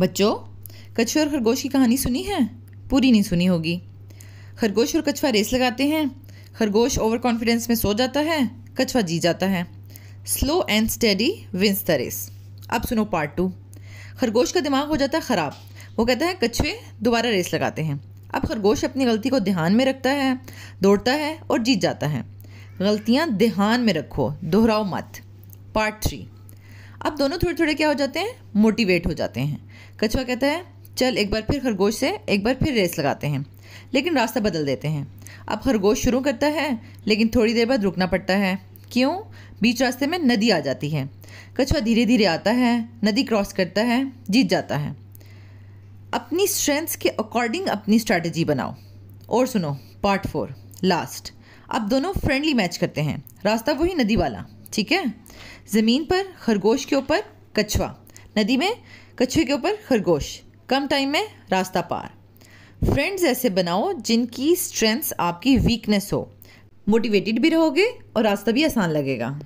बच्चों कछुए और खरगोश की कहानी सुनी है पूरी नहीं सुनी होगी खरगोश और कछुआ रेस लगाते हैं खरगोश ओवर कॉन्फिडेंस में सो जाता है कछुआ जी जाता है slow and steady wins the race अब सुनो पार्ट टू खरगोश का दिमाग हो जाता है ख़राब वो कहता है कछुए दोबारा रेस लगाते हैं अब खरगोश अपनी गलती को ध्यान में रखता है दौड़ता है और जीत जाता है गलतियाँ ध्यान में रखो दोहराओ मत पार्ट थ्री अब दोनों थोड़े थोड़े क्या हो जाते हैं मोटिवेट हो जाते हैं कछुआ कहता है चल एक बार फिर खरगोश से एक बार फिर रेस लगाते हैं लेकिन रास्ता बदल देते हैं अब खरगोश शुरू करता है लेकिन थोड़ी देर बाद रुकना पड़ता है क्यों बीच रास्ते में नदी आ जाती है कछुआ धीरे धीरे आता है नदी क्रॉस करता है जीत जाता है अपनी स्ट्रेंथ्स के अकॉर्डिंग अपनी स्ट्रैटेजी बनाओ और सुनो पार्ट फोर लास्ट अब दोनों फ्रेंडली मैच करते हैं रास्ता वही नदी वाला ठीक है ज़मीन पर खरगोश के ऊपर कछुआ नदी में कछुए के ऊपर खरगोश कम टाइम में रास्ता पार फ्रेंड्स ऐसे बनाओ जिनकी स्ट्रेंथ्स आपकी वीकनेस हो मोटिवेटेड भी रहोगे और रास्ता भी आसान लगेगा